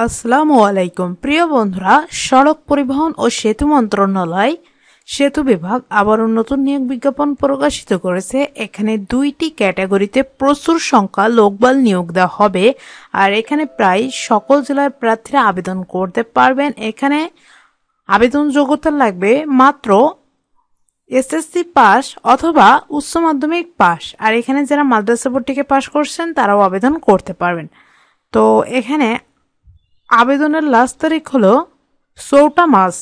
আসসালামু আলাইকুম প্রিয় বন্ধুরা সড়ক পরিবহন ও সেতু মন্ত্রণালয় সেতু বিভাগ আবারও নতুন নিয়োগ বিজ্ঞাপন প্রকাশিত করেছে এখানে দুইটি ক্যাটাগরিতে প্রচুর সংখ্যা লোকবল নিয়োগ দেওয়া হবে আর এখানে প্রায় সকল জেলার প্রার্থীরা আবেদন করতে পারবেন এখানে আবেদন যোগ্যতা লাগবে মাত্র এসএসসি পাস অথবা উচ্চ মাধ্যমিক পাস আর এখানে যারা মাদ্রাসা বোর্ড থেকে পাস করছেন তারাও আবেদন করতে পারবেন তো এখানে আবেদনের লাস্ট তারিখ হলো চৌটা মাস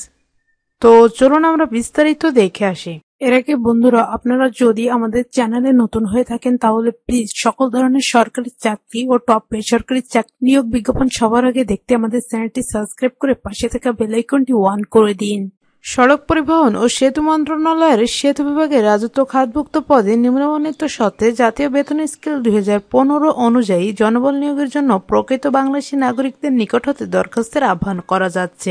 তো চলুন আমরা বিস্তারিত দেখে আসি এর আগে বন্ধুরা আপনারা যদি আমাদের চ্যানেলে নতুন হয়ে থাকেন তাহলে প্লিজ সকল ধরনের সরকারি চাকরি ও টপ বেসরকারি চাকরি নিয়োগ বিজ্ঞাপন সবার আগে দেখতে আমাদের চ্যানেলটি সাবস্ক্রাইব করে পাশে থাকা বেলাইকনটি ওয়ান করে দিন সড়ক পরিবহন ও সেতু মন্ত্রণালয়ের সেতু বিভাগে রাজত্ব খাতভুক্ত পদে নিম্নমানিত সত্ত্বে জাতীয় বেতন স্কেল দুই অনুযায়ী জনবল নিয়োগের জন্য প্রকৃত বাংলাদেশি নাগরিকদের নিকট হতে দরখাস্তের আহ্বান করা যাচ্ছে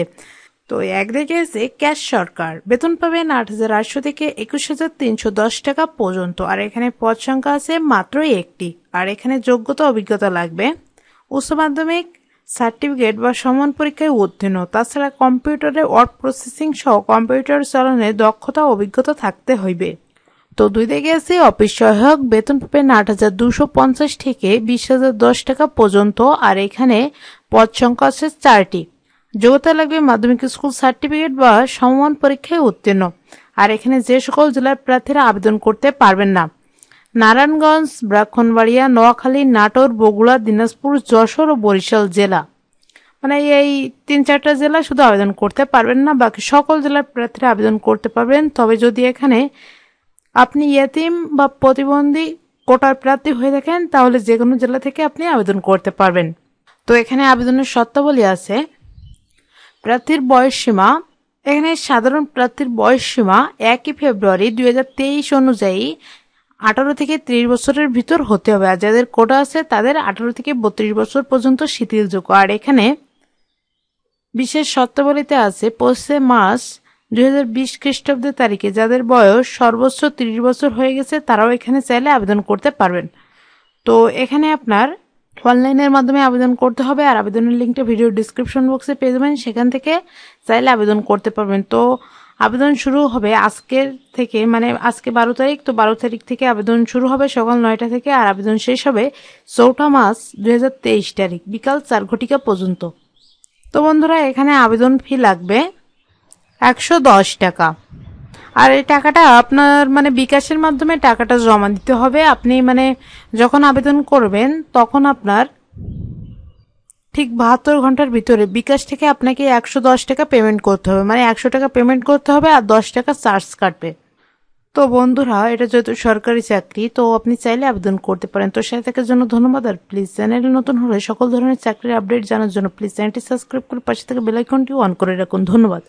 তো একদিকে আছে ক্যাশ সরকার বেতন পাবেন আট হাজার আটশো থেকে একুশ হাজার তিনশো দশ টাকা পর্যন্ত আর এখানে পদ সংখ্যা আছে মাত্রই একটি আর এখানে যোগ্যতা অভিজ্ঞতা লাগবে উচ্চ মাধ্যমিক সার্টিফিকেট বা সমান পরীক্ষায় উত্তীর্ণ তাছাড়া কম্পিউটারে ওয়ার্ড প্রসেসিং সহ কম্পিউটার চালনে দক্ষতা অভিজ্ঞতা থাকতে হইবে তো দুই দিকে আছে অফিস সহায়ক বেতন পাবেন আট হাজার দুশো পঞ্চাশ থেকে বিশ হাজার দশ টাকা পর্যন্ত আর এখানে পদ সংখ্যা আছে চারটি যোগ্যতা লাগবে মাধ্যমিক স্কুল সার্টিফিকেট বা সমমান পরীক্ষায় উত্তীর্ণ আর এখানে যে সকল জেলার প্রার্থীরা আবেদন করতে পারবেন না নারায়ণগঞ্জ ব্রাক্ষণবাড়িয়া নোয়াখালী নাটোর বগুড়া দিনাজপুর যশোর ও বরিশাল জেলা মানে এই তিন চারটা জেলা শুধু আবেদন করতে পারবেন না বাকি সকল জেলার প্রার্থীরা আবেদন করতে পারবেন তবে যদি এখানে আপনি ইয়েতিম বা প্রতিবন্ধী কোটার প্রার্থী হয়ে থাকেন তাহলে যে কোনো জেলা থেকে আপনি আবেদন করতে পারবেন তো এখানে আবেদনের শর্তাবলী আছে প্রার্থীর বয়স সীমা এখানে সাধারণ প্রার্থীর বয়স সীমা একই ফেব্রুয়ারি দুই অনুযায়ী আঠারো থেকে ত্রিশ বছরের ভিতর হতে হবে আর যাদের কোটা আছে তাদের আঠারো থেকে বত্রিশ বছর পর্যন্ত শিথিলযোগ্য আর এখানে বিশেষ শর্তাবলীতে আছে পঁচিশে মাস দুই হাজার বিশ খ্রিস্টাব্দের তারিখে যাদের বয়স সর্বোচ্চ ত্রিশ বছর হয়ে গেছে তারাও এখানে চাইলে আবেদন করতে পারবেন তো এখানে আপনার অনলাইনের মাধ্যমে আবেদন করতে হবে আর আবেদনের লিঙ্কটা ভিডিও ডিসক্রিপশন বক্সে পেয়ে যাবেন সেখান থেকে চাইলে আবেদন করতে পারবেন তো আবেদন শুরু হবে আজকের থেকে মানে আজকে বারো তারিখ তো বারো তারিখ থেকে আবেদন শুরু হবে সকাল নয়টা থেকে আর আবেদন শেষ হবে চৌঠা মাস দুই তারিখ বিকাল চার ঘটিকা পর্যন্ত তো বন্ধুরা এখানে আবেদন ফি লাগবে একশো দশ টাকা আর এই টাকাটা আপনার মানে বিকাশের মাধ্যমে টাকাটা জমা দিতে হবে আপনি মানে যখন আবেদন করবেন তখন আপনার ঠিক বাহাত্তর ঘন্টার ভিতরে বিকাশ থেকে আপনাকে একশো দশ টাকা পেমেন্ট করতে হবে মানে একশো টাকা পেমেন্ট করতে হবে আর দশ টাকা চার্জ কাটবে তো বন্ধুরা এটা যেহেতু সরকারি চাকরি তো আপনি চাইলে আবেদন করতে পারেন তো সেটা থাকার জন্য ধন্যবাদ আর প্লিজ চ্যানেল নতুন হলে সকল ধরনের চাকরির আপডেট জানার জন্য প্লিজ চ্যানেলটি সাবস্ক্রাইব করে পাশে থেকে বেলাইকনটি অন করে রাখুন ধন্যবাদ